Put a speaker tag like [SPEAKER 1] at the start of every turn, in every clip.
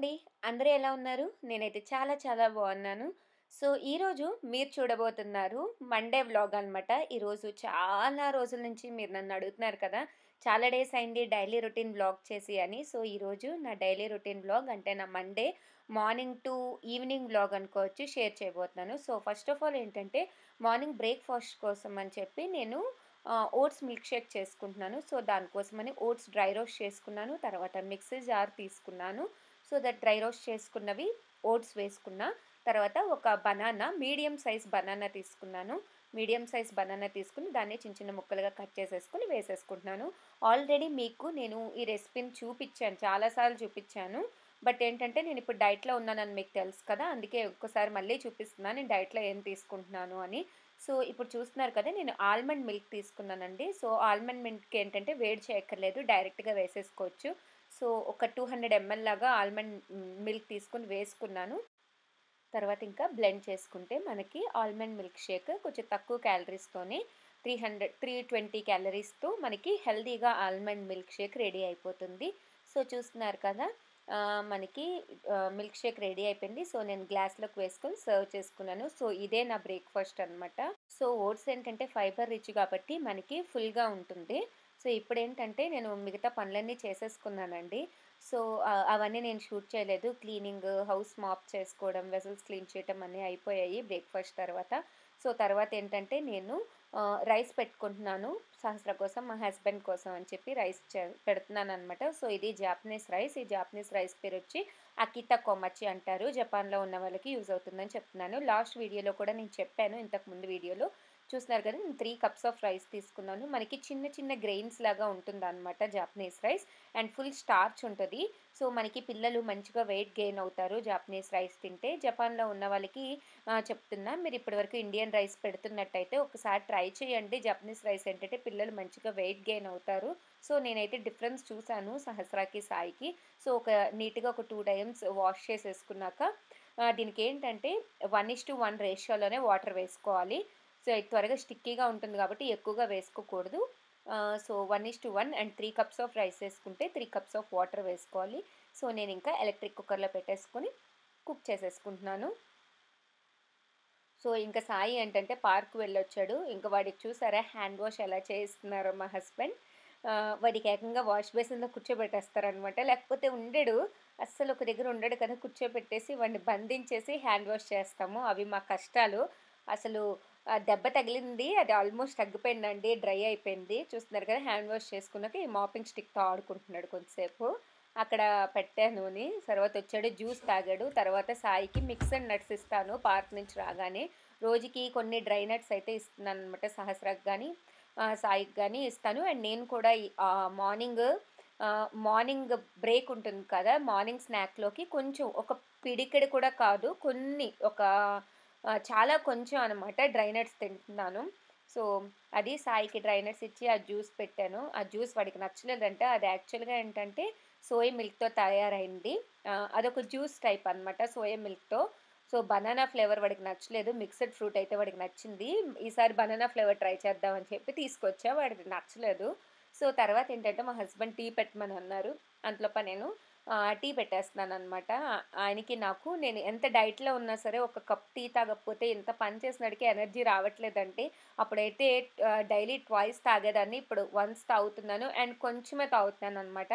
[SPEAKER 1] అండి అందరూ ఎలా ఉన్నారు నేనైతే చాలా చాలా బాగున్నాను సో ఈరోజు మీరు చూడబోతున్నారు మండే వ్లాగ్ అనమాట ఈరోజు చాలా రోజుల నుంచి మీరు నన్ను అడుగుతున్నారు కదా చాలా డేస్ అయింది డైలీ రొటీన్ బ్లాగ్ చేసి అని సో ఈరోజు నా డైలీ రొటీన్ బ్లాగ్ అంటే నా Monday morning to evening blog అనుకోవచ్చు షేర్ చేయబోతున్నాను సో ఫస్ట్ ఆఫ్ ఆల్ ఏంటంటే మార్నింగ్ బ్రేక్ఫాస్ట్ కోసం అని చెప్పి నేను ఓట్స్ మిల్క్ షేక్ చేసుకుంటున్నాను సో దానికోసమని ఓట్స్ డ్రై రోస్ట్ చేసుకున్నాను తర్వాత మిక్సీ జార్ తీసుకున్నాను సో దట్ డ్రై రోస్ట్ చేసుకున్నవి ఓట్స్ వేసుకున్న తర్వాత ఒక బనానా మీడియం సైజ్ బనానా తీసుకున్నాను మీడియం సైజ్ బనానా తీసుకుని దాన్ని చిన్న చిన్న ముక్కలుగా కట్ చేసేసుకుని వేసేసుకుంటున్నాను ఆల్రెడీ మీకు నేను ఈ రెసిపీని చూపించాను చాలాసార్లు చూపించాను బట్ ఏంటంటే నేను ఇప్పుడు డైట్లో ఉన్నానని మీకు తెలుసు కదా అందుకే ఒక్కసారి మళ్ళీ చూపిస్తున్నాను నేను డైట్లో ఏం తీసుకుంటున్నాను అని సో ఇప్పుడు చూస్తున్నారు కదా నేను ఆల్మండ్ మిల్క్ తీసుకున్నానండి సో ఆల్మండ్ మిల్క్ ఏంటంటే వేడి చేయక్కర్లేదు డైరెక్ట్గా వేసేసుకోవచ్చు సో ఒక టూ హండ్రెడ్ ఎంఎల్ లాగా ఆల్మండ్ మిల్క్ తీసుకుని వేసుకున్నాను తర్వాత ఇంకా బ్లెండ్ చేసుకుంటే మనకి ఆల్మండ్ మిల్క్ షేక్ కొంచెం తక్కువ క్యాలరీస్తోనే త్రీ హండ్రెడ్ త్రీ ట్వంటీ క్యాలరీస్తో మనకి హెల్దీగా ఆల్మండ్ మిల్క్ షేక్ రెడీ అయిపోతుంది సో చూస్తున్నారు కదా మనకి మిల్క్ షేక్ రెడీ అయిపోయింది సో నేను గ్లాస్లోకి వేసుకొని సర్వ్ చేసుకున్నాను సో ఇదే నా బ్రేక్ఫాస్ట్ అనమాట సో ఓట్స్ ఏంటంటే ఫైబర్ రిచ్ కాబట్టి మనకి ఫుల్గా ఉంటుంది సో ఇప్పుడు ఏంటంటే నేను మిగతా పనులన్నీ చేసేసుకున్నానండి సో అవన్నీ నేను షూట్ చేయలేదు క్లీనింగ్ హౌస్ మాప్ చేసుకోవడం వెసల్స్ క్లీన్ చేయడం అన్నీ అయిపోయాయి బ్రేక్ఫాస్ట్ తర్వాత సో తర్వాత ఏంటంటే నేను రైస్ పెట్టుకుంటున్నాను సహస్ర కోసం మా హస్బెండ్ కోసం అని చెప్పి రైస్ పెడుతున్నాను అనమాట సో ఇది జాపనీస్ రైస్ ఈ జాపనీస్ రైస్ పేరు వచ్చి అకిత కొమచ్చి అంటారు జపాన్లో ఉన్న వాళ్ళకి యూజ్ అవుతుందని చెప్తున్నాను లాస్ట్ వీడియోలో కూడా నేను చెప్పాను ఇంతకుముందు వీడియోలో చూస్తున్నారు కదా నేను త్రీ కప్స్ ఆఫ్ రైస్ తీసుకున్నాను మనకి చిన్న చిన్న గ్రెయిన్స్ లాగా ఉంటుంది అనమాట Japanese rice and full starch ఉంటుంది సో మనకి పిల్లలు మంచిగా వెయిట్ గెయిన్ అవుతారు జాపనీస్ రైస్ తింటే జపాన్లో ఉన్న వాళ్ళకి చెప్తున్నా మీరు ఇప్పటివరకు ఇండియన్ రైస్ పెడుతున్నట్టయితే ఒకసారి ట్రై చేయండి జపనీస్ రైస్ ఏంటంటే పిల్లలు మంచిగా వెయిట్ గెయిన్ అవుతారు సో నేనైతే డిఫరెన్స్ చూశాను సహస్రాకి సాయికి సో ఒక నీట్గా ఒక టూ టైమ్స్ వాష్ చేసేసుకున్నాక దీనికి ఏంటంటే వన్ ఇస్ టు వన్ రేషియోలోనే వాటర్ వేసుకోవాలి సో త్వరగా స్టిక్కీగా ఉంటుంది కాబట్టి ఎక్కువగా వేసుకోకూడదు so one is to one and three cups of rice వేసుకుంటే త్రీ కప్స్ ఆఫ్ వాటర్ వేసుకోవాలి సో నేను ఇంకా ఎలక్ట్రిక్ కుక్కర్లో పెట్టేసుకొని కుక్ చేసేసుకుంటున్నాను సో ఇంకా సాయి ఏంటంటే పార్క్ వెళ్ళొచ్చాడు ఇంకా వాడికి చూసారా హ్యాండ్ వాష్ ఎలా చేస్తున్నారో మా హస్బెండ్ వాడికి ఏకంగా వాష్ బేసిన్లో కూర్చోబెట్టేస్తారనమాట లేకపోతే ఉండడు అస్సలు ఒక దగ్గర ఉండడు కదా కూర్చోబెట్టేసి వాడిని బంధించేసి హ్యాండ్ వాష్ చేస్తాము అవి మా కష్టాలు అసలు దెబ్బ తగిలింది అది ఆల్మోస్ట్ తగ్గిపోయిందండి డ్రై అయిపోయింది చూస్తున్నారు కదా హ్యాండ్ వాష్ చేసుకున్నాక ఈ మాపింగ్ స్టిక్తో ఆడుకుంటున్నాడు కొంతసేపు అక్కడ పెట్టాను అని తర్వాత వచ్చాడు జ్యూస్ తాగాడు తర్వాత సాయికి మిక్స్ అండ్ నట్స్ ఇస్తాను పార్క్ నుంచి రాగానే రోజుకి కొన్ని డ్రై నట్స్ అయితే ఇస్తున్నాను అనమాట సహస్రాకి కానీ సాయికి కానీ ఇస్తాను అండ్ నేను కూడా మార్నింగ్ మార్నింగ్ బ్రేక్ ఉంటుంది కదా మార్నింగ్ స్నాక్లోకి కొంచెం ఒక పిడికిడి కూడా కాదు కొన్ని ఒక చాలా కొంచెం అనమాట నట్స్ తింటున్నాను సో అది సాయికి నట్స్ ఇచ్చి ఆ జ్యూస్ పెట్టాను ఆ జ్యూస్ వాడికి నచ్చలేదంటే అది యాక్చువల్గా ఏంటంటే సోయా మిల్క్తో తయారైంది అదొక జ్యూస్ టైప్ అనమాట సోయా మిల్క్తో సో బనానా ఫ్లేవర్ వాడికి నచ్చలేదు మిక్స్డ్ ఫ్రూట్ అయితే వాడికి నచ్చింది ఈసారి బనానా ఫ్లేవర్ ట్రై చేద్దామని చెప్పి తీసుకొచ్చా వాడికి నచ్చలేదు సో తర్వాత ఏంటంటే మా హస్బెండ్ టీ పెట్టమని అన్నారు అంతలోప నేను టీ పెట్టేస్తున్నాను అనమాట ఆయనకి నాకు నేను ఎంత డైట్లో ఉన్నా సరే ఒక కప్ టీ తాగకపోతే ఎంత పని చేసినడికి ఎనర్జీ రావట్లేదంటే అప్పుడైతే డైలీ ట్వైస్ తాగేదాన్ని ఇప్పుడు వన్స్ తాగుతున్నాను అండ్ కొంచెమే తాగుతున్నాను అనమాట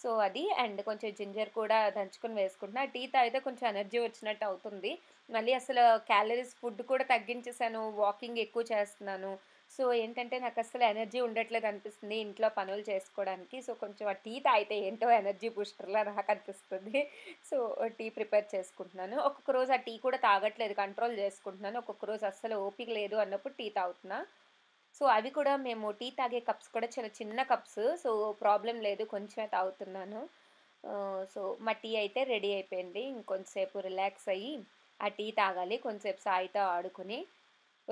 [SPEAKER 1] సో అది అండ్ కొంచెం జింజర్ కూడా దంచుకొని వేసుకుంటున్నా టీ తాగితే కొంచెం ఎనర్జీ వచ్చినట్టు అవుతుంది మళ్ళీ అసలు క్యాలరీస్ ఫుడ్ కూడా తగ్గించేసాను వాకింగ్ ఎక్కువ చేస్తున్నాను సో ఏంటంటే నాకు అసలు ఎనర్జీ ఉండట్లేదు అనిపిస్తుంది ఇంట్లో పనులు చేసుకోవడానికి సో కొంచెం ఆ టీ తాగితే ఏంటో ఎనర్జీ బూస్టర్లా నాకు అనిపిస్తుంది సో టీ ప్రిపేర్ చేసుకుంటున్నాను ఒక్కొక్క రోజు ఆ టీ కూడా తాగట్లేదు కంట్రోల్ చేసుకుంటున్నాను ఒక్కొక్క రోజు అస్సలు ఓపిక లేదు అన్నప్పుడు టీ తాగుతున్నా సో అవి కూడా మేము టీ తాగే కప్స్ కూడా చాలా చిన్న కప్స్ సో ప్రాబ్లం లేదు కొంచెమే తాగుతున్నాను సో మా టీ అయితే రెడీ అయిపోయింది ఇంకొంతసేపు రిలాక్స్ అయ్యి ఆ టీ తాగాలి కొంచెంసేపు సాయితో ఆడుకుని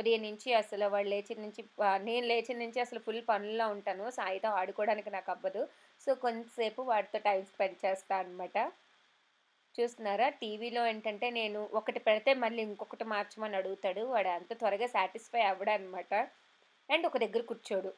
[SPEAKER 1] ఉదయం నుంచి అసలు వాళ్ళు లేచిన నుంచి నేను లేచిన నుంచి అసలు ఫుల్ పనుల్లో ఉంటాను సాయితో ఆడుకోవడానికి నాకు అవ్వదు సో కొంతసేపు వాటితో టైం స్పెండ్ చేస్తాను అనమాట చూస్తున్నారా టీవీలో ఏంటంటే నేను ఒకటి పెడితే మళ్ళీ ఇంకొకటి మార్చమని అడుగుతాడు వాడు అంత త్వరగా సాటిస్ఫై అనమాట అండ్ ఒక దగ్గర కూర్చోడు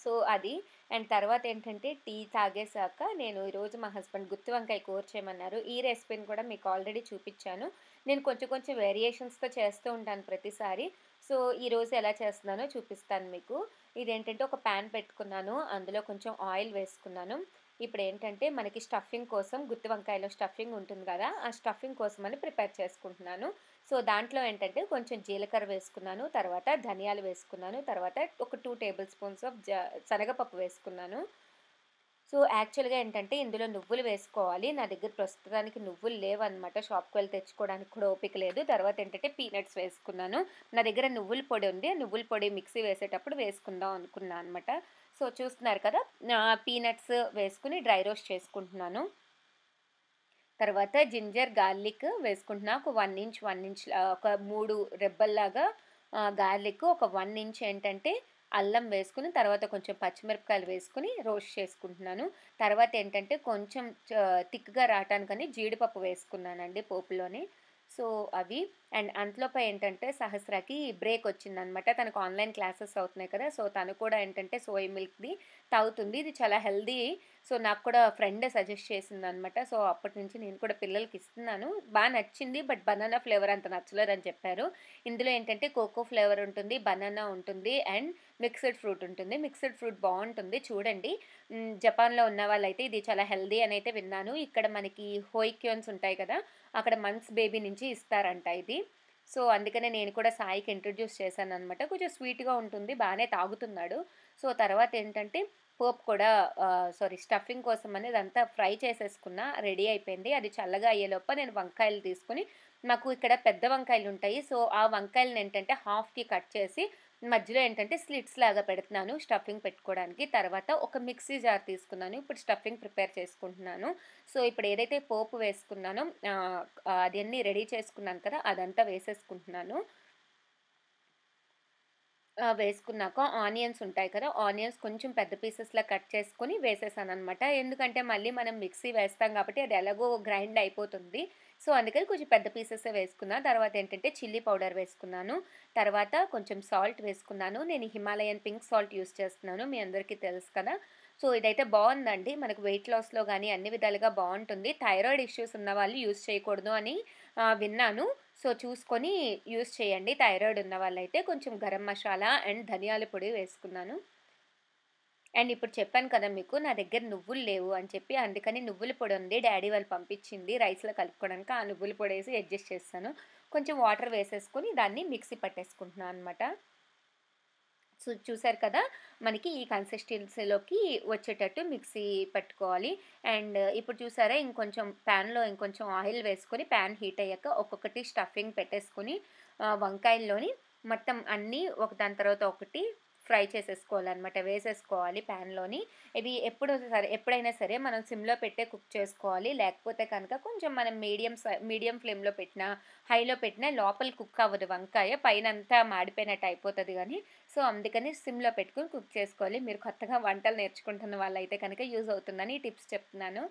[SPEAKER 1] సో అది అండ్ తర్వాత ఏంటంటే టీ తాగేసాక నేను ఈరోజు మా హస్బెండ్ గుత్తి వంకాయ కూర చేయమన్నారు ఈ రెసిపీని కూడా మీకు ఆల్రెడీ చూపించాను నేను కొంచెం కొంచెం వేరియేషన్స్తో చేస్తూ ఉంటాను ప్రతిసారి సో ఈరోజు ఎలా చేస్తున్నానో చూపిస్తాను మీకు ఇదేంటంటే ఒక ప్యాన్ పెట్టుకున్నాను అందులో కొంచెం ఆయిల్ వేసుకున్నాను ఇప్పుడు ఏంటంటే మనకి స్టఫింగ్ కోసం గుత్తి వంకాయలో స్టఫింగ్ ఉంటుంది కదా ఆ స్టఫింగ్ కోసం అని ప్రిపేర్ చేసుకుంటున్నాను సో దాంట్లో ఏంటంటే కొంచెం జీలకర్ర వేసుకున్నాను తర్వాత ధనియాలు వేసుకున్నాను తర్వాత ఒక టూ టేబుల్ స్పూన్స్ ఆఫ్ శనగపప్పు వేసుకున్నాను సో యాక్చువల్గా ఏంటంటే ఇందులో నువ్వులు వేసుకోవాలి నా దగ్గర ప్రస్తుతానికి నువ్వులు లేవన్నమాట షాప్కి వెళ్ళి తెచ్చుకోవడానికి కూడా ఓపిక లేదు తర్వాత ఏంటంటే పీనట్స్ వేసుకున్నాను నా దగ్గర నువ్వుల పొడి ఉంది నువ్వుల పొడి మిక్సీ వేసేటప్పుడు వేసుకుందాం అనుకున్నాను అనమాట సో చూస్తున్నారు కదా పీనట్స్ వేసుకుని డ్రై రోస్ట్ చేసుకుంటున్నాను తర్వాత జింజర్ గార్లిక్ వేసుకుంటున్నా ఒక వన్ ఇంచ్ వన్ ఇంచ్ ఒక మూడు రెబ్బల్లాగా గార్లిక్ ఒక వన్ ఇంచ్ ఏంటంటే అల్లం వేసుకుని తర్వాత కొంచెం పచ్చిమిరపకాయలు వేసుకుని రోస్ట్ చేసుకుంటున్నాను తర్వాత ఏంటంటే కొంచెం థిక్గా రావటానికని జీడిపప్పు వేసుకున్నానండి పోపులోని సో అవి అండ్ అంతలోపు ఏంటంటే సహస్రాకి బ్రేక్ వచ్చిందనమాట తనకు ఆన్లైన్ క్లాసెస్ అవుతున్నాయి కదా సో తను కూడా ఏంటంటే సోయా మిల్క్ది తాగుతుంది ఇది చాలా హెల్దీ సో నాకు కూడా ఫ్రెండ్ సజెస్ట్ చేసింది అనమాట సో అప్పటి నుంచి నేను కూడా పిల్లలకి ఇస్తున్నాను బాగా నచ్చింది బట్ బనానా ఫ్లేవర్ అంత నచ్చలేదని చెప్పారు ఇందులో ఏంటంటే కోకో ఫ్లేవర్ ఉంటుంది బనానా ఉంటుంది అండ్ మిక్స్డ్ ఫ్రూట్ ఉంటుంది మిక్స్డ్ ఫ్రూట్ బాగుంటుంది చూడండి జపాన్లో ఉన్న వాళ్ళైతే ఇది చాలా హెల్దీ అని అయితే విన్నాను ఇక్కడ మనకి హోయిక్యూన్స్ ఉంటాయి కదా అక్కడ మంత్స్ బేబీ నుంచి ఇస్తారంట ఇది సో అందుకనే నేను కూడా సాయికి ఇంట్రడ్యూస్ చేశాను అనమాట కొంచెం స్వీట్గా ఉంటుంది బాగానే తాగుతున్నాడు సో తర్వాత ఏంటంటే పోప్ కూడా సారీ స్టఫింగ్ కోసం అనేది అంతా ఫ్రై చేసేసుకున్న రెడీ అయిపోయింది అది చల్లగా అయ్యేలోప నేను వంకాయలు తీసుకుని నాకు ఇక్కడ పెద్ద వంకాయలు ఉంటాయి సో ఆ వంకాయలను ఏంటంటే హాఫ్కి కట్ చేసి మధ్యలో ఏంటంటే స్లిట్స్ లాగా పెడుతున్నాను స్టఫింగ్ పెట్టుకోవడానికి తర్వాత ఒక మిక్సీ జార్ తీసుకున్నాను ఇప్పుడు స్టఫింగ్ ప్రిపేర్ చేసుకుంటున్నాను సో ఇప్పుడు ఏదైతే పోపు వేసుకున్నానో అదన్నీ రెడీ చేసుకున్నాను కదా అదంతా వేసేసుకుంటున్నాను వేసుకున్నాక ఆనియన్స్ ఉంటాయి కదా ఆనియన్స్ కొంచెం పెద్ద పీసెస్లో కట్ చేసుకొని వేసేసాను అనమాట ఎందుకంటే మళ్ళీ మనం మిక్సీ వేస్తాం కాబట్టి అది ఎలాగో గ్రైండ్ అయిపోతుంది సో అందుకని కొంచెం పెద్ద పీసెస్ వేసుకున్నా తర్వాత ఏంటంటే చిల్లీ పౌడర్ వేసుకున్నాను తర్వాత కొంచెం సాల్ట్ వేసుకున్నాను నేను హిమాలయన్ పింక్ సాల్ట్ యూస్ చేస్తున్నాను మీ అందరికీ తెలుసు కదా సో ఇదైతే బాగుందండి మనకు వెయిట్ లాస్లో కానీ అన్ని విధాలుగా బాగుంటుంది థైరాయిడ్ ఇష్యూస్ ఉన్న వాళ్ళు యూస్ చేయకూడదు అని విన్నాను సో చూసుకొని యూస్ చేయండి థైరాయిడ్ ఉన్న వాళ్ళైతే కొంచెం గరం మసాలా అండ్ ధనియాల పొడి వేసుకున్నాను అండ్ ఇప్పుడు చెప్పాను కదా మీకు నా దగ్గర నువ్వులు లేవు అని చెప్పి అందుకని నువ్వుల పొడి ఉంది డాడీ వాళ్ళు పంపించింది రైస్లో కలుపుకోవడానికి ఆ నువ్వుల పొడి వేసి అడ్జస్ట్ చేస్తాను కొంచెం వాటర్ వేసేసుకొని దాన్ని మిక్సీ పట్టేసుకుంటున్నాను అనమాట సో చూసారు కదా మనకి ఈ కన్సిస్టెన్సీలోకి వచ్చేటట్టు మిక్సీ పెట్టుకోవాలి అండ్ ఇప్పుడు చూసారా ఇంకొంచెం ప్యాన్లో ఇంకొంచెం ఆయిల్ వేసుకొని ప్యాన్ హీట్ అయ్యాక ఒక్కొక్కటి స్టఫింగ్ పెట్టేసుకొని వంకాయల్లోని మొత్తం అన్నీ ఒక దాని తర్వాత ఒకటి ఫ్రై చేసేసుకోవాలన్నమాట వేసేసుకోవాలి ప్యాన్లోని ఇది ఎప్పుడు సరే ఎప్పుడైనా సరే మనం సిమ్లో పెట్టే కుక్ చేసుకోవాలి లేకపోతే కనుక కొంచెం మనం మీడియం మీడియం ఫ్లేమ్లో పెట్టినా హైలో పెట్టినా లోపల కుక్ అవ్వదు వంకాయ పైన అంతా మాడిపోయినట్టు అయిపోతుంది కానీ సో అందుకని సిమ్లో పెట్టుకుని కుక్ చేసుకోవాలి మీరు కొత్తగా వంటలు నేర్చుకుంటున్న వాళ్ళైతే కనుక యూజ్ అవుతుందని టిప్స్ చెప్తున్నాను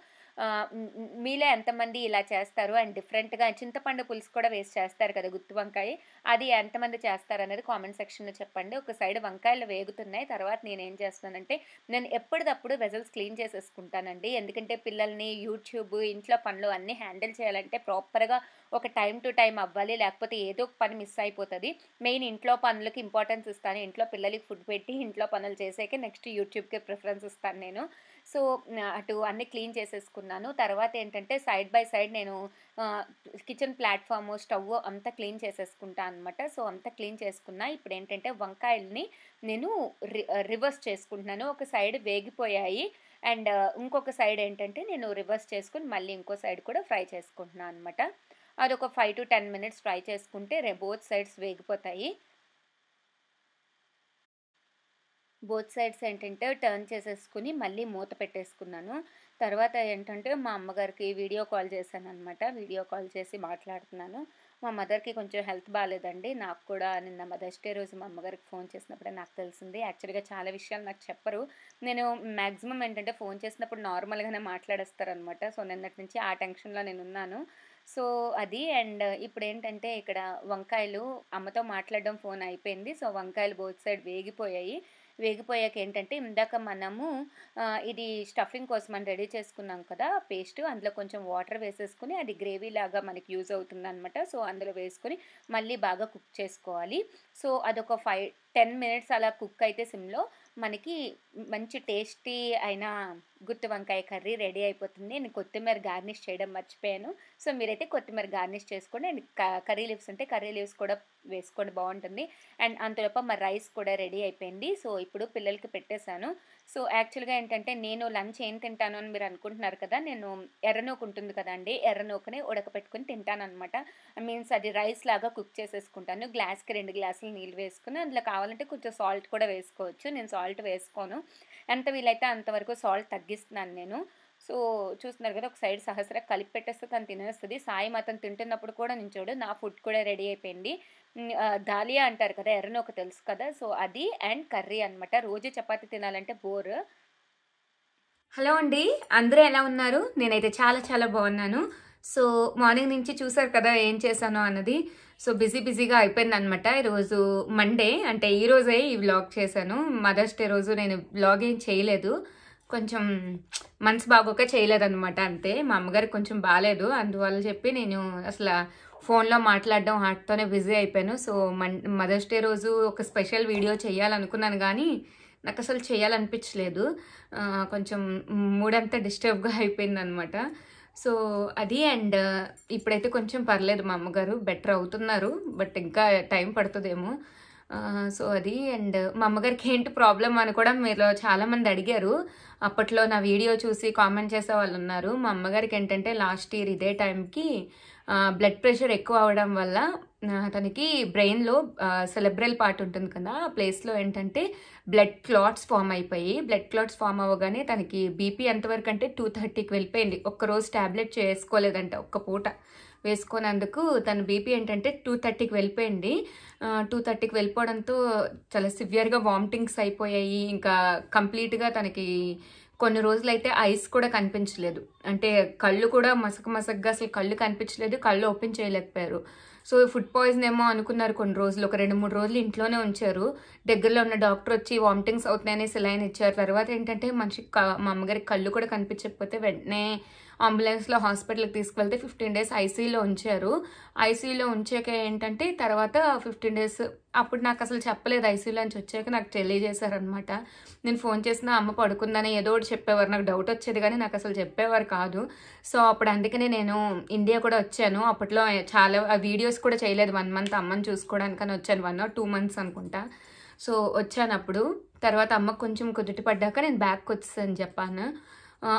[SPEAKER 1] మీలో ఎంతమంది ఇలా చేస్తారు అండ్ డిఫరెంట్గా చింతపండు పులుసు కూడా వేస్ట్ చేస్తారు కదా గుత్తి వంకాయ అది ఎంతమంది చేస్తారు అనేది కామెంట్ సెక్షన్లో చెప్పండి ఒక సైడ్ వంకాయలు వేగుతున్నాయి తర్వాత నేనేం చేస్తానంటే నేను ఎప్పటికప్పుడు వెజల్స్ క్లీన్ చేసేసుకుంటానండి ఎందుకంటే పిల్లల్ని యూట్యూబ్ ఇంట్లో పనులు అన్నీ హ్యాండిల్ చేయాలంటే ప్రాపర్గా ఒక టైం టు టైం అవ్వాలి లేకపోతే ఏదో ఒక పని మిస్ అయిపోతుంది మెయిన్ ఇంట్లో పనులకి ఇంపార్టెన్స్ ఇస్తాను ఇంట్లో పిల్లలకి ఫుడ్ పెట్టి ఇంట్లో పనులు చేసేకే నెక్స్ట్ యూట్యూబ్కి ప్రిఫరెన్స్ ఇస్తాను నేను సో అటు అన్నీ క్లీన్ చేసేసుకున్నాను తర్వాత ఏంటంటే సైడ్ బై సైడ్ నేను కిచెన్ ప్లాట్ఫామ్ స్టవ్ అంతా క్లీన్ చేసేసుకుంటా అనమాట సో అంతా క్లీన్ చేసుకున్నా ఇప్పుడు ఏంటంటే వంకాయల్ని నేను రివర్స్ చేసుకుంటున్నాను ఒక సైడ్ వేగిపోయాయి అండ్ ఇంకొక సైడ్ ఏంటంటే నేను రివర్స్ చేసుకుని మళ్ళీ ఇంకో సైడ్ కూడా ఫ్రై చేసుకుంటున్నాను అనమాట అది ఒక five to ten minutes fry చేసుకుంటే బోత్ సైడ్స్ వేగిపోతాయి బోత్ సైడ్స్ ఏంటంటే టర్న్ చేసేసుకుని మళ్ళీ మూత పెట్టేసుకున్నాను తర్వాత ఏంటంటే మా అమ్మగారికి వీడియో కాల్ చేశాను అనమాట వీడియో కాల్ చేసి మాట్లాడుతున్నాను మా మదర్కి కొంచెం హెల్త్ బాగాలేదండి నాకు కూడా నిన్న మదర్స్ డే రోజు మా అమ్మగారికి ఫోన్ చేసినప్పుడే నాకు తెలిసింది యాక్చువల్గా చాలా విషయాలు నాకు చెప్పరు నేను మ్యాక్సిమం ఏంటంటే ఫోన్ చేసినప్పుడు నార్మల్గానే మాట్లాడేస్తారనమాట సో నిన్నటి నుంచి ఆ టెన్షన్లో నేను ఉన్నాను సో అది అండ్ ఇప్పుడు ఏంటంటే ఇక్కడ వంకాయలు అమ్మతో మాట్లాడడం ఫోన్ అయిపోయింది సో వంకాయలు బోత్ సైడ్ వేగిపోయాయి వేగిపోయాక ఏంటంటే ఇందాక మనము ఇది స్టఫింగ్ కోసం మనం రెడీ చేసుకున్నాం కదా పేస్ట్ అందులో కొంచెం వాటర్ వేసేసుకుని అది గ్రేవీ లాగా మనకి యూజ్ అవుతుంది అనమాట సో అందులో వేసుకొని మళ్ళీ బాగా కుక్ చేసుకోవాలి సో అదొక ఫైవ్ టెన్ మినిట్స్ అలా కుక్ అయితే సిమ్లో మనకి మంచి టేస్టీ అయిన గుత్తి వంకాయ కర్రీ రెడీ అయిపోతుంది నేను కొత్తిమీర గార్నిష్ చేయడం మర్చిపోయాను సో మీరైతే కొత్తిమీర గార్నిష్ చేసుకోండి అండ్ కర్రీ లీవ్స్ ఉంటే కర్రీ లీవ్స్ కూడా వేసుకోండి బాగుంటుంది అండ్ అంతలోప మా రైస్ కూడా రెడీ అయిపోయింది సో ఇప్పుడు పిల్లలకి పెట్టేశాను సో యాక్చువల్గా ఏంటంటే నేను లంచ్ ఏం తింటాను అని మీరు అనుకుంటున్నారు కదా నేను ఎర్రనూకు ఉంటుంది కదండి ఎర్రనూకని ఉడకపెట్టుకుని తింటాను అనమాట మీన్స్ అది రైస్ లాగా కుక్ చేసేసుకుంటాను గ్లాస్కి రెండు గ్లాసులు నీళ్ళు వేసుకుని అందులో కావాలంటే కొంచెం సాల్ట్ కూడా వేసుకోవచ్చు నేను సాల్ట్ వేసుకోను ఎంత వీలైతే అంతవరకు సాల్ట్ తగ్గిస్తున్నాను నేను సో చూస్తున్నారు కదా ఒక సైడ్ సహస్ర కలిపి పెట్టేస్తే తను తినేస్తుంది సాయం అతను తింటున్నప్పుడు కూడా నించోడు నా ఫుడ్ కూడా రెడీ అయిపోయింది దాలియా అంటారు కదా ఒక తెలుసు కదా సో అది అండ్ కర్రీ అనమాట రోజు చపాతి తినాలంటే బోర్ హలో అండి అందరూ ఎలా ఉన్నారు నేనైతే చాలా చాలా బాగున్నాను సో మార్నింగ్ నుంచి చూసారు కదా ఏం చేశాను అన్నది సో బిజీ బిజీగా అయిపోయింది అనమాట ఈరోజు మండే అంటే ఈరోజే ఈ వ్లాగ్ చేశాను మదర్స్ డే రోజు నేను వ్లాగ్ ఏం చేయలేదు కొంచెం మనసు బాగోక చేయలేదన్నమాట అంతే మా అమ్మగారికి కొంచెం బాగాలేదు అందువల్ల చెప్పి నేను అసలు ఫోన్లో మాట్లాడడం హార్ట్తోనే బిజీ అయిపోయాను సో మన్ మదర్స్ డే రోజు ఒక స్పెషల్ వీడియో చేయాలనుకున్నాను కానీ నాకు అసలు చేయాలనిపించలేదు కొంచెం మూడంతా డిస్టర్బ్గా అయిపోయింది అనమాట సో అది అండ్ ఇప్పుడైతే కొంచెం పర్లేదు మా అమ్మగారు బెటర్ అవుతున్నారు బట్ ఇంకా టైం పడుతుందేమో సో అది అండ్ మా అమ్మగారికి ఏంటి ప్రాబ్లం అని కూడా మీరు చాలామంది అడిగారు అప్పట్లో నా వీడియో చూసి కామెంట్ చేసే వాళ్ళు ఉన్నారు మా అమ్మగారికి ఏంటంటే లాస్ట్ ఇయర్ ఇదే టైంకి బ్లడ్ ప్రెషర్ ఎక్కువ అవడం వల్ల తనకి బ్రెయిన్లో సెలబ్రల్ పార్ట్ ఉంటుంది కదా ఆ ప్లేస్లో ఏంటంటే బ్లడ్ క్లాట్స్ ఫామ్ అయిపోయి బ్లడ్ క్లాట్స్ ఫామ్ అవ్వగానే తనకి బీపీ ఎంతవరకు అంటే టూ థర్టీకి వెళ్ళిపోయింది ఒక్కరోజు ట్యాబ్లెట్ చేసుకోలేదంట ఒక్క పూట వేసుకున్నందుకు తన బీపీ ఏంటంటే టూ థర్టీకి వెళ్ళిపోయింది టూ థర్టీకి వెళ్ళిపోవడంతో చాలా సివియర్గా వామిటింగ్స్ అయిపోయాయి ఇంకా కంప్లీట్గా తనకి కొన్ని రోజులైతే ఐస్ కూడా కనిపించలేదు అంటే కళ్ళు కూడా మసక మసకగా అసలు కళ్ళు కనిపించలేదు కళ్ళు ఓపెన్ చేయలేకపోయారు సో ఫుడ్ పాయిజన్ ఏమో అనుకున్నారు కొన్ని రోజులు ఒక రెండు మూడు రోజులు ఇంట్లోనే ఉంచారు దగ్గరలో ఉన్న డాక్టర్ వచ్చి వామిటింగ్స్ అవుతున్నాయని సెలైన్ ఇచ్చారు తర్వాత ఏంటంటే మనిషి మా అమ్మగారికి కళ్ళు కూడా కనిపించకపోతే వెంటనే అంబులెన్స్లో హాస్పిటల్కి తీసుకువెళ్తే ఫిఫ్టీన్ డేస్ ఐసీలో ఉంచారు ఐసీయూలో ఉంచాక ఏంటంటే తర్వాత ఫిఫ్టీన్ డేస్ అప్పుడు నాకు అసలు చెప్పలేదు ఐసీయూలో నుంచి వచ్చాక నాకు తెలియజేశారనమాట నేను ఫోన్ చేసిన అమ్మ పడుకుందని ఏదో ఒకటి చెప్పేవారు నాకు డౌట్ వచ్చేది కానీ నాకు అసలు చెప్పేవారు కాదు సో అప్పుడు అందుకనే నేను ఇండియా కూడా వచ్చాను అప్పట్లో చాలా వీడియోస్ కూడా చేయలేదు వన్ మంత్ అమ్మని చూసుకోవడానికి వచ్చాను వన్ ఆర్ టూ మంత్స్ అనుకుంటా సో వచ్చాను అప్పుడు తర్వాత అమ్మకు కొంచెం కుదుటి పడ్డాక నేను బ్యాక్ వచ్చేసాను చెప్పాను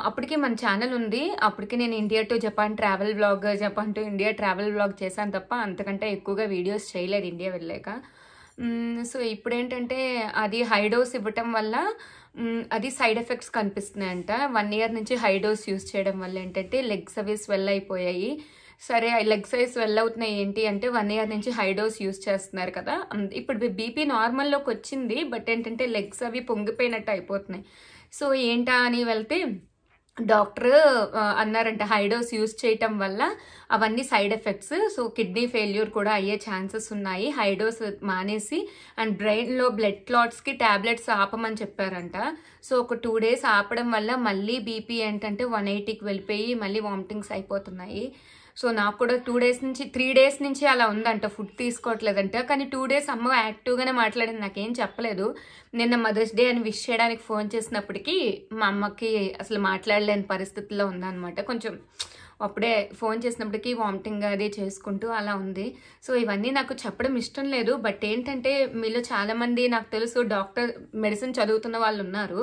[SPEAKER 1] అప్పటికి మన ఛానల్ ఉంది అప్పటికి నేను India to Japan travel blog Japan to India travel blog చేశాను తప్ప అంతకంటే ఎక్కువగా వీడియోస్ చేయలేదు ఇండియా వెళ్ళాక సో ఇప్పుడు ఏంటంటే అది హై డోస్ ఇవ్వటం వల్ల అది సైడ్ ఎఫెక్ట్స్ కనిపిస్తున్నాయంట వన్ ఇయర్ నుంచి హై డోస్ యూస్ చేయడం వల్ల ఏంటంటే లెగ్ సర్వీస్ వెల్ అయిపోయాయి సరే లెగ్ సైజ్ వెల్ అవుతున్నాయి ఏంటి అంటే వన్ ఇయర్ నుంచి హై డోస్ యూస్ చేస్తున్నారు కదా ఇప్పుడు బీపీ నార్మల్లోకి వచ్చింది బట్ ఏంటంటే లెగ్స్ అవి పొంగిపోయినట్టు అయిపోతున్నాయి సో ఏంటా అని వెళ్తే డాక్టర్ అన్నారంట హైడోస్ యూజ్ చేయటం వల్ల అవన్నీ side effects so kidney failure కూడా అయ్యే ఛాన్సెస్ ఉన్నాయి హైడోస్ మానేసి అండ్ బ్రెయిన్లో బ్లడ్ క్లాట్స్కి ట్యాబ్లెట్స్ ఆపమని చెప్పారంట సో ఒక టూ డేస్ ఆపడం వల్ల మళ్ళీ బీపీ ఏంటంటే వన్ ఎయిటీకి వెళ్ళిపోయి మళ్ళీ వామిటింగ్స్ అయిపోతున్నాయి సో నాకు కూడా టూ డేస్ నుంచి త్రీ డేస్ నుంచి అలా ఉందంట ఫుడ్ తీసుకోవట్లేదంట కానీ టూ డేస్ అమ్మ యాక్టివ్గానే మాట్లాడింది నాకేం చెప్పలేదు నిన్న మదర్స్ డే అని విష్ చేయడానికి ఫోన్ చేసినప్పటికీ మా అమ్మకి అసలు మాట్లాడలేని పరిస్థితిలో ఉందన్నమాట కొంచెం అప్పుడే ఫోన్ చేసినప్పటికీ వామిటింగ్ అది చేసుకుంటూ అలా ఉంది సో ఇవన్నీ నాకు చెప్పడం ఇష్టం లేదు బట్ ఏంటంటే మీలో చాలామంది నాకు తెలుసు డాక్టర్ మెడిసిన్ చదువుతున్న వాళ్ళు ఉన్నారు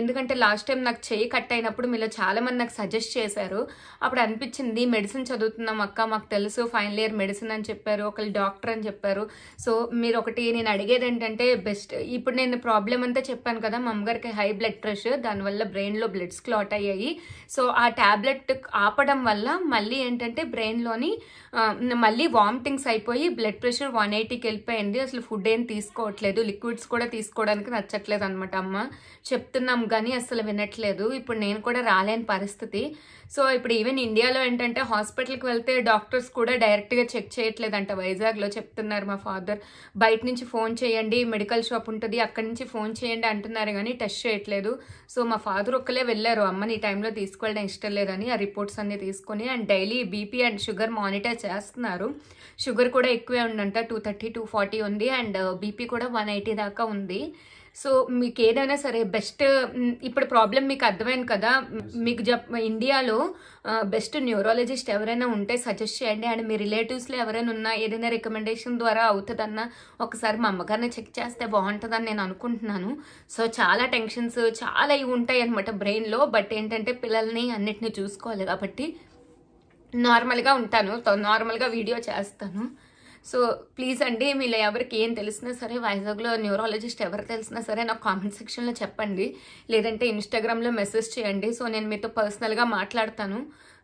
[SPEAKER 1] ఎందుకంటే లాస్ట్ టైం నాకు చెయ్యి కట్ అయినప్పుడు మీలో చాలామంది నాకు సజెస్ట్ చేశారు అప్పుడు అనిపించింది మెడిసిన్ చదువుతున్నాం అక్క మాకు తెలుసు ఫైనల్ ఇయర్ మెడిసిన్ అని చెప్పారు ఒకళ్ళు డాక్టర్ అని చెప్పారు సో మీరు ఒకటి నేను అడిగేది ఏంటంటే బెస్ట్ ఇప్పుడు నేను ప్రాబ్లం అంతా చెప్పాను కదా మా అమ్మగారికి హై బ్లడ్ ప్రెషర్ దానివల్ల బ్రెయిన్లో బ్లడ్స్ క్లాట్ అయ్యాయి సో ఆ ట్యాబ్లెట్ ఆపడం వల్ల మళ్ళీ ఏంటంటే బ్రెయిన్లోని మళ్ళీ వామిటింగ్స్ అయిపోయి బ్లడ్ ప్రెషర్ వన్ ఎయిటీకి వెళ్ళిపోయింది అసలు ఫుడ్ ఏం తీసుకోవట్లేదు లిక్విడ్స్ కూడా తీసుకోవడానికి నచ్చట్లేదు అనమాట అమ్మ చెప్తున్నా చెప్తున్నాం కానీ అసలు వినట్లేదు ఇప్పుడు నేను కూడా రాలేని పరిస్థితి సో ఇప్పుడు ఈవెన్ ఇండియాలో ఏంటంటే హాస్పిటల్కి వెళ్తే డాక్టర్స్ కూడా డైరెక్ట్గా చెక్ చేయట్లేదంట వైజాగ్లో చెప్తున్నారు మా ఫాదర్ బయట నుంచి ఫోన్ చేయండి మెడికల్ షాప్ ఉంటుంది అక్కడి నుంచి ఫోన్ చేయండి అంటున్నారు కానీ టెస్ట్ చేయట్లేదు సో మా ఫాదర్ ఒక్కలే వెళ్ళారు అమ్మని ఈ టైంలో తీసుకెళ్ళడం ఇష్టం లేదని ఆ రిపోర్ట్స్ అన్ని తీసుకొని and daily BP and sugar monitor చేస్తున్నారు షుగర్ కూడా ఎక్కువే ఉందంట టూ థర్టీ టూ ఫార్టీ ఉంది అండ్ బీపీ కూడా వన్ ఎయిటీ దాకా ఉంది సో మీకు ఏదైనా సరే బెస్ట్ ఇప్పుడు ప్రాబ్లం మీకు అర్థమైంది కదా మీకు ఇండియాలో బెస్ట్ న్యూరాలజిస్ట్ ఎవరైనా ఉంటే సజెస్ట్ చేయండి అండ్ మీ రిలేటివ్స్లో ఎవరైనా ఉన్నా ఏదైనా రికమెండేషన్ ద్వారా అవుతుందన్నా ఒకసారి మా అమ్మగారిని చెక్ చేస్తే బాగుంటుందని నేను అనుకుంటున్నాను సో చాలా టెన్షన్స్ చాలా ఇవి ఉంటాయి అనమాట బ్రెయిన్లో బట్ ఏంటంటే పిల్లల్ని అన్నిటిని చూసుకోవాలి కాబట్టి నార్మల్గా ఉంటాను నార్మల్గా వీడియో చేస్తాను సో ప్లీజ్ అండి మీలో ఎవరికి ఏం తెలిసినా సరే వైజాగ్లో న్యూరాలజిస్ట్ ఎవరు తెలిసినా సరే నాకు కామెంట్ సెక్షన్లో చెప్పండి లేదంటే ఇన్స్టాగ్రామ్లో మెసేజ్ చేయండి సో నేను మీతో పర్సనల్గా మాట్లాడతాను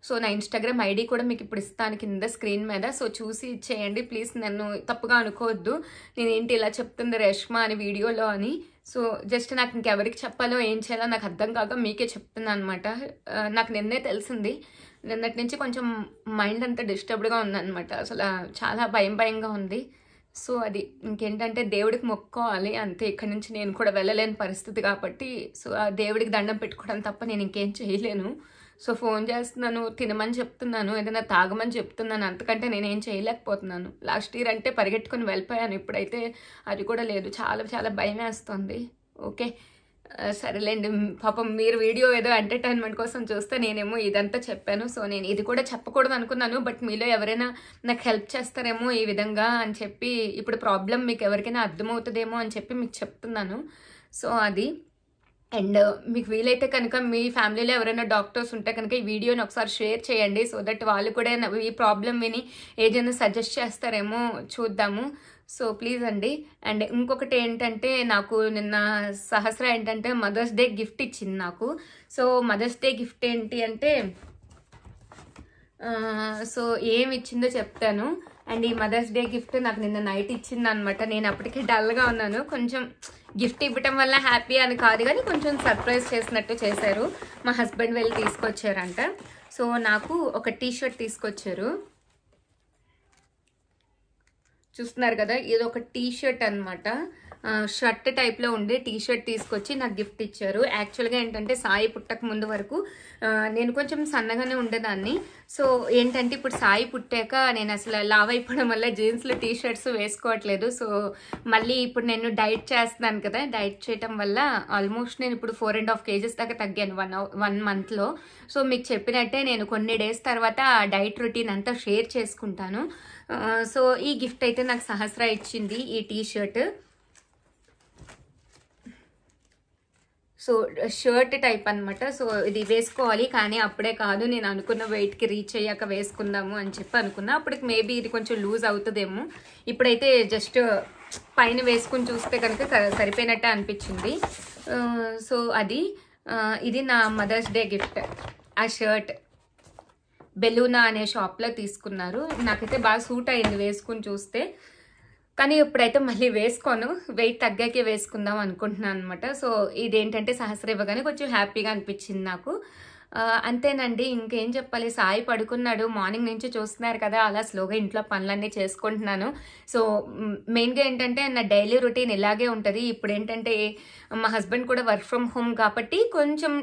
[SPEAKER 1] సో నా ఇన్స్టాగ్రామ్ ఐడి కూడా మీకు ఇప్పుడు ఇస్తాను కింద స్క్రీన్ మీద సో చూసి ఇచ్చేయండి ప్లీజ్ నన్ను తప్పుగా అనుకోవద్దు నేనేంటి ఇలా చెప్తుంది రేష్మ అని వీడియోలో అని సో జస్ట్ నాకు ఇంకెవరికి చెప్పాలో ఏం చేయాలో నాకు అర్థం కాక మీకే చెప్తున్నా అనమాట నాకు నిన్నే తెలిసింది నిన్నటి నుంచి కొంచెం మైండ్ అంతా డిస్టర్బ్డ్గా ఉందన్నమాట అసలు చాలా భయం భయంగా ఉంది సో అది ఇంకేంటంటే దేవుడికి మొక్కోవాలి అంతే ఇక్కడి నుంచి నేను కూడా వెళ్ళలేని పరిస్థితి కాబట్టి సో ఆ దేవుడికి దండం పెట్టుకోవడం తప్ప నేను ఇంకేం చేయలేను సో ఫోన్ చేస్తున్నాను తినమని చెప్తున్నాను ఏదైనా తాగమని చెప్తున్నాను అంతకంటే నేనేం చేయలేకపోతున్నాను లాస్ట్ ఇయర్ అంటే పరిగెట్టుకొని వెళ్ళిపోయాను ఇప్పుడైతే అది కూడా లేదు చాలా చాలా భయం వేస్తుంది ఓకే సరేలేండి పాపం మీరు వీడియో ఏదో ఎంటర్టైన్మెంట్ కోసం చూస్తే నేనేమో ఇదంతా చెప్పాను సో నేను ఇది కూడా చెప్పకూడదు అనుకున్నాను బట్ మీలో ఎవరైనా నాకు హెల్ప్ చేస్తారేమో ఈ విధంగా అని చెప్పి ఇప్పుడు ప్రాబ్లం మీకు ఎవరికైనా అర్థమవుతుందేమో అని చెప్పి మీకు చెప్తున్నాను సో అది అండ్ మీకు వీలైతే కనుక మీ ఫ్యామిలీలో ఎవరైనా డాక్టర్స్ ఉంటే కనుక ఈ వీడియోని ఒకసారి షేర్ చేయండి సో దట్ వాళ్ళు కూడా ఈ ప్రాబ్లం విని ఏదైనా సజెస్ట్ చేస్తారేమో చూద్దాము సో ప్లీజ్ అండి అండ్ ఇంకొకటి ఏంటంటే నాకు నిన్న సహస్ర ఏంటంటే మదర్స్ డే గిఫ్ట్ ఇచ్చింది నాకు సో మదర్స్ డే గిఫ్ట్ ఏంటి అంటే సో ఏమి ఇచ్చిందో చెప్తాను అండ్ ఈ మదర్స్ డే గిఫ్ట్ నాకు నిన్న నైట్ ఇచ్చింది అనమాట నేను అప్పటికే డల్గా ఉన్నాను కొంచెం గిఫ్ట్ ఇవ్వటం వల్ల హ్యాపీ అని కాదు కానీ కొంచెం సర్ప్రైజ్ చేసినట్టు చేశారు మా హస్బెండ్ వెళ్ళి తీసుకొచ్చారంట సో నాకు ఒక టీ షర్ట్ తీసుకొచ్చారు చూస్తున్నారు కదా ఇది ఒక టీ షర్ట్ అనమాట షర్ట్ టైప్లో ఉండే టీ షర్ట్ తీసుకొచ్చి నాకు గిఫ్ట్ ఇచ్చారు యాక్చువల్గా ఏంటంటే సాయి పుట్టక ముందు వరకు నేను కొంచెం సన్నగానే ఉండేదాన్ని సో ఏంటంటే ఇప్పుడు సాయి పుట్టాక నేను అసలు లావ్ అయిపోవడం వల్ల జీన్స్లో టీ షర్ట్స్ వేసుకోవట్లేదు సో మళ్ళీ ఇప్పుడు నేను డైట్ చేస్తున్నాను కదా డైట్ చేయటం వల్ల ఆల్మోస్ట్ నేను ఇప్పుడు ఫోర్ అండ్ హాఫ్ కేజెస్ దాకా తగ్గాను వన్ వన్ మంత్లో సో మీకు చెప్పినట్టే నేను కొన్ని డేస్ తర్వాత డైట్ రొటీన్ అంతా షేర్ చేసుకుంటాను సో ఈ గిఫ్ట్ అయితే నాకు సహస్ర ఇచ్చింది ఈ T shirt so shirt type అనమాట సో ఇది వేసుకోవాలి కానీ అప్పుడే కాదు నేను అనుకున్న వెయిట్కి రీచ్ అయ్యాక వేసుకుందాము అని చెప్పి అనుకున్నా అప్పటికి మేబీ ఇది కొంచెం లూజ్ అవుతుందేమో ఇప్పుడైతే జస్ట్ పైన వేసుకుని చూస్తే కనుక సరిపోయినట్టే అనిపించింది సో అది ఇది నా మదర్స్ డే గిఫ్ట్ ఆ షర్ట్ బెలూనా అనే షాప్లో తీసుకున్నారు నాకైతే బాగా సూట్ అయింది వేసుకుని చూస్తే కానీ ఇప్పుడైతే మళ్ళీ వేసుకోను వెయిట్ తగ్గాకే వేసుకుందాం అనుకుంటున్నాను అనమాట సో ఇదేంటంటే సహస్ర ఇవ్వగానే కొంచెం హ్యాపీగా అనిపించింది నాకు అంతేనండి ఇంకేం చెప్పాలి సాయి పడుకున్నాడు మార్నింగ్ నుంచి చూస్తున్నారు కదా అలా స్లోగా ఇంట్లో పనులన్నీ చేసుకుంటున్నాను సో మెయిన్గా ఏంటంటే నా డైలీ రొటీన్ ఇలాగే ఉంటుంది ఇప్పుడు ఏంటంటే మా హస్బెండ్ కూడా వర్క్ ఫ్రమ్ హోమ్ కాబట్టి కొంచెం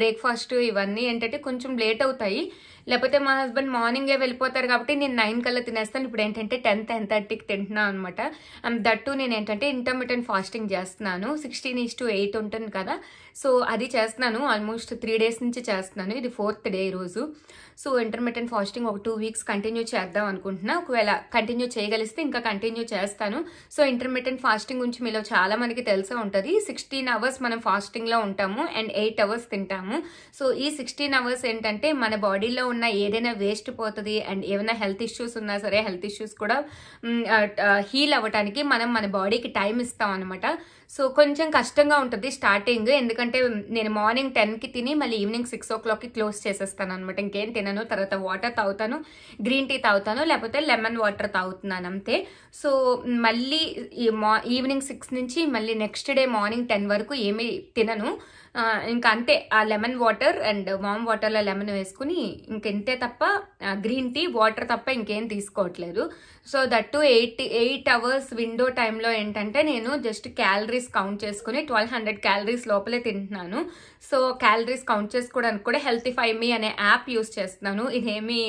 [SPEAKER 1] బ్రేక్ఫాస్ట్ ఇవన్నీ ఏంటంటే కొంచెం లేట్ అవుతాయి లేకపోతే మా హస్బెండ్ మార్నింగే వెళ్ళిపోతారు కాబట్టి నేను నైన్ కల్లా తినేస్తాను ఇప్పుడు ఏంటంటే టెన్ టెన్ థర్టీకి తింటున్నాను అనమాట అండ్ um, దట్టు నేను ఏంటంటే ఇంటర్మీడియట్ ఫాస్టింగ్ చేస్తున్నాను సిక్స్టీన్ ఈస్ టు ఎయిట్ ఉంటుంది కదా సో అది చేస్తున్నాను ఆల్మోస్ట్ త్రీ డేస్ నుంచి చేస్తున్నాను ఇది ఫోర్త్ డే రోజు సో ఇంటర్మీడియట్ ఫాస్టింగ్ ఒక టూ వీక్స్ కంటిన్యూ చేద్దాం అనుకుంటున్నా ఒకవేళ కంటిన్యూ చేయగలిస్తే ఇంకా కంటిన్యూ చేస్తాను సో ఇంటర్మీడియట్ ఫాస్టింగ్ గురించి మీలో చాలా మనకి తెలిసే ఉంటుంది సిక్స్టీన్ అవర్స్ మనం ఫాస్టింగ్లో ఉంటాము అండ్ ఎయిట్ అవర్స్ తింటాము సో ఈ సిక్స్టీన్ అవర్స్ ఏంటంటే మన బాడీలో ఉన్న ఏదైనా వేస్ట్ పోతుంది అండ్ ఏమైనా హెల్త్ ఇష్యూస్ ఉన్నా సరే హెల్త్ ఇష్యూస్ కూడా హీల్ అవ్వటానికి మనం మన బాడీకి టైం ఇస్తాం అనమాట సో కొంచెం కష్టంగా ఉంటుంది స్టార్టింగ్ ఎందుకంటే నేను మార్నింగ్ టెన్కి తిని మళ్ళీ ఈవినింగ్ సిక్స్ ఓ క్లాక్కి క్లోజ్ చేసేస్తాను అనమాట ఇంకేం తినను తర్వాత వాటర్ తాగుతాను గ్రీన్ టీ తాగుతాను లేకపోతే లెమన్ వాటర్ తాగుతున్నాను అంతే సో మళ్ళీ ఈ మా ఈవినింగ్ సిక్స్ నుంచి మళ్ళీ నెక్స్ట్ డే మార్నింగ్ టెన్ వరకు ఏమీ తినను ఇంకా అంతే ఆ లెమన్ వాటర్ అండ్ మామ్ వాటర్లో లెమన్ వేసుకుని ఇంకెంతే తప్ప గ్రీన్ టీ వాటర్ తప్ప ఇంకేం తీసుకోవట్లేదు so that eight eight hours window టైంలో ఏంటంటే నేను జస్ట్ క్యాలరీస్ కౌంట్ చేసుకుని ట్వెల్వ్ హండ్రెడ్ క్యాలరీస్ లోపలే తింటున్నాను సో క్యాలరీస్ కౌంట్ చేసుకోవడానికి కూడా హెల్తీ ఫైవ్ మీ అనే యాప్ యూస్ చేస్తున్నాను ఇదేమీ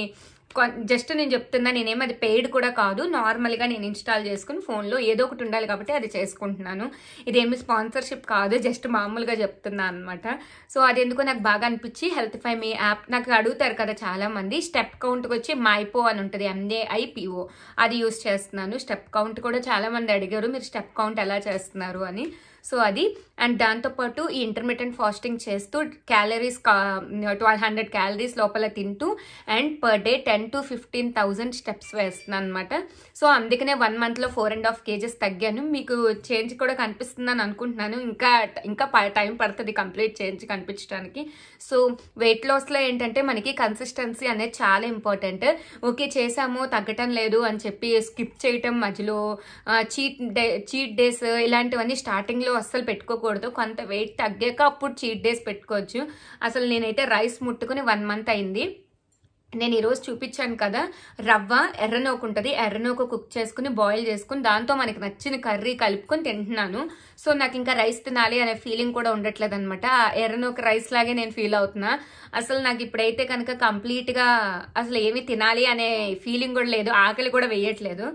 [SPEAKER 1] జస్ట్ నేను చెప్తున్నా నేనేం అది పెయిడ్ కూడా కాదు నార్మల్గా నేను ఇన్స్టాల్ చేసుకుని ఫోన్లో ఏదో ఒకటి ఉండాలి కాబట్టి అది చేసుకుంటున్నాను ఇదేమి స్పాన్సర్షిప్ కాదు జస్ట్ మామూలుగా చెప్తున్నా అనమాట సో అది ఎందుకో నాకు బాగా అనిపించి హెల్త్ ఫై మీ యాప్ నాకు అడుగుతారు కదా చాలామంది స్టెప్ కౌంట్కి వచ్చి మైపో అని ఉంటుంది ఎంఏఐపిఓ అది యూస్ చేస్తున్నాను స్టెప్ కౌంట్ కూడా చాలామంది అడిగారు మీరు స్టెప్ కౌంట్ ఎలా చేస్తున్నారు అని సో అది అండ్ దాంతోపాటు ఈ ఇంటర్మీడియట్ ఫాస్టింగ్ చేస్తూ క్యాలరీస్ ట్వెల్వ్ హండ్రెడ్ క్యాలరీస్ లోపల తింటూ and per day ten to fifteen thousand steps వేస్తున్నాను అనమాట సో అందుకనే వన్ మంత్లో ఫోర్ అండ్ హాఫ్ కేజెస్ తగ్గాను మీకు చేంజ్ కూడా కనిపిస్తుందని అనుకుంటున్నాను ఇంకా ఇంకా టైం పడుతుంది కంప్లీట్ చేంజ్ కనిపించడానికి సో వెయిట్ లాస్లో ఏంటంటే మనకి కన్సిస్టెన్సీ అనేది చాలా ఇంపార్టెంట్ ఓకే చేసాము తగ్గటం లేదు అని చెప్పి స్కిప్ చేయటం మధ్యలో చీట్ డే చీట్ డేస్ ఇలాంటివన్నీ స్టార్టింగ్లో అస్సలు పెట్టుకోకూడదు కొంత వెయిట్ తగ్గాక అప్పుడు చీట్ డేస్ పెట్టుకోవచ్చు అసలు నేనైతే రైస్ ముట్టుకుని వన్ మంత్ అయింది నేను ఈరోజు చూపించాను కదా రవ్వ ఎర్రనోకు ఉంటుంది ఎర్రనోకు కుక్ చేసుకుని బాయిల్ చేసుకుని దాంతో మనకి నచ్చిన కర్రీ కలుపుకొని తింటున్నాను సో నాకు ఇంకా రైస్ తినాలి అనే ఫీలింగ్ కూడా ఉండట్లేదు అనమాట ఎర్రనోకు రైస్ లాగే నేను ఫీల్ అవుతున్నా అసలు నాకు ఇప్పుడైతే కనుక కంప్లీట్గా అసలు ఏమి తినాలి అనే ఫీలింగ్ కూడా లేదు ఆకలి కూడా వేయట్లేదు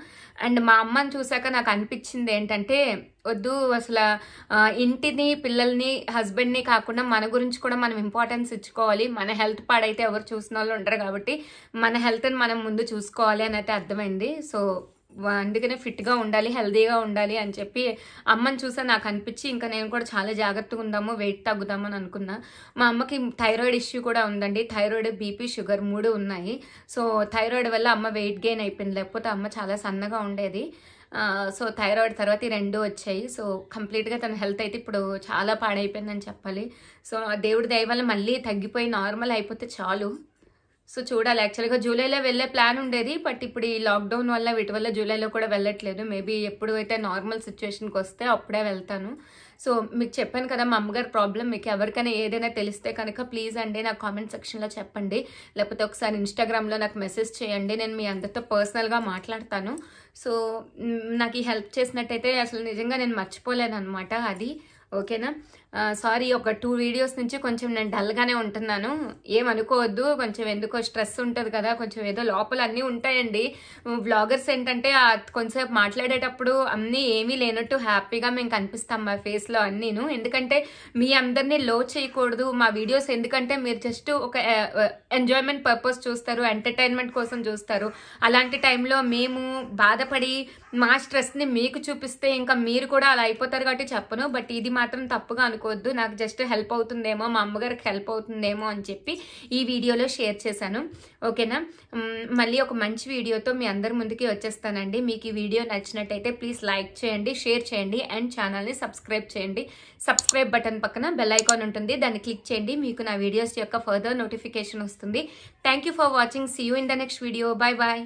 [SPEAKER 1] అండ్ మా అమ్మని చూశాక నాకు అనిపించింది ఏంటంటే వద్దు అసలు ఇంటిని పిల్లల్ని హస్బెండ్ని కాకుండా మన గురించి కూడా మనం ఇంపార్టెన్స్ ఇచ్చుకోవాలి మన హెల్త్ పాడైతే ఎవరు చూసిన వాళ్ళు ఉంటారు కాబట్టి మన హెల్త్ని మనం ముందు చూసుకోవాలి అని అయితే అర్థమైంది సో అందుకనే ఫిట్గా ఉండాలి హెల్దీగా ఉండాలి అని చెప్పి అమ్మని చూసా నాకు అనిపించి ఇంకా నేను కూడా చాలా జాగ్రత్తగా ఉందాము వెయిట్ తగ్గుదామని అనుకున్నా మా అమ్మకి థైరాయిడ్ ఇష్యూ కూడా ఉందండి థైరాయిడ్ బీపీ షుగర్ మూడు ఉన్నాయి సో థైరాయిడ్ వల్ల అమ్మ వెయిట్ గెయిన్ అయిపోయింది లేకపోతే అమ్మ చాలా సన్నగా ఉండేది సో థైరాయిడ్ తర్వాత ఈ రెండు వచ్చాయి సో కంప్లీట్గా తన హెల్త్ అయితే ఇప్పుడు చాలా పాడైపోయిందని చెప్పాలి సో దేవుడి దయ వల్ల మళ్ళీ తగ్గిపోయి నార్మల్ అయిపోతే చాలు సో చూడాలి యాక్చువల్గా జూలైలో వెళ్ళే ప్లాన్ ఉండేది బట్ ఇప్పుడు ఈ లాక్డౌన్ వల్ల వీటి వల్ల జూలైలో కూడా వెళ్ళట్లేదు మేబీ ఎప్పుడు అయితే నార్మల్ సిచ్యువేషన్కి వస్తే అప్పుడే వెళ్తాను సో మీకు చెప్పాను కదా మా అమ్మగారి ప్రాబ్లం మీకు ఎవరికైనా ఏదైనా తెలిస్తే కనుక ప్లీజ్ అండి నాకు కామెంట్ సెక్షన్లో చెప్పండి లేకపోతే ఒకసారి ఇన్స్టాగ్రామ్లో నాకు మెసేజ్ చేయండి నేను మీ అందరితో పర్సనల్గా మాట్లాడతాను సో నాకు ఈ హెల్ప్ చేసినట్టయితే అసలు నిజంగా నేను మర్చిపోలేను అనమాట అది ఓకేనా సారీ ఒక టూ వీడియోస్ నుంచి కొంచెం నేను డల్గానే ఉంటున్నాను ఏమనుకోవద్దు కొంచెం ఎందుకో స్ట్రెస్ ఉంటుంది కదా కొంచెం ఏదో లోపల అన్నీ ఉంటాయండి వ్లాగర్స్ ఏంటంటే కొంచెంసేపు మాట్లాడేటప్పుడు అన్నీ ఏమీ లేనట్టు హ్యాపీగా మేము కనిపిస్తాం మా ఫేస్లో అన్నీను ఎందుకంటే మీ అందరినీ లో చేయకూడదు మా వీడియోస్ ఎందుకంటే మీరు జస్ట్ ఒక ఎంజాయ్మెంట్ పర్పస్ చూస్తారు ఎంటర్టైన్మెంట్ కోసం చూస్తారు అలాంటి టైంలో మేము బాధపడి మా స్ట్రెస్ని మీకు చూపిస్తే ఇంకా మీరు కూడా అలా అయిపోతారు కాబట్టి చెప్పను బట్ ఇది మాత్రం తప్పుగా అనుకో అనుకోవద్దు నాకు జస్ట్ హెల్ప్ అవుతుందేమో మా అమ్మగారికి హెల్ప్ అవుతుందేమో అని చెప్పి ఈ వీడియోలో షేర్ చేశాను ఓకేనా మళ్ళీ ఒక మంచి వీడియోతో మీ అందరి ముందుకి వచ్చేస్తానండి మీకు ఈ వీడియో నచ్చినట్టయితే ప్లీజ్ లైక్ చేయండి షేర్ చేయండి అండ్ ఛానల్ని సబ్స్క్రైబ్ చేయండి సబ్స్క్రైబ్ బటన్ పక్కన బెల్ ఐకాన్ ఉంటుంది దాన్ని క్లిక్ చేయండి మీకు నా వీడియోస్ యొక్క ఫర్దర్ నోటిఫికేషన్ వస్తుంది thank for watching see you in the next video bye bye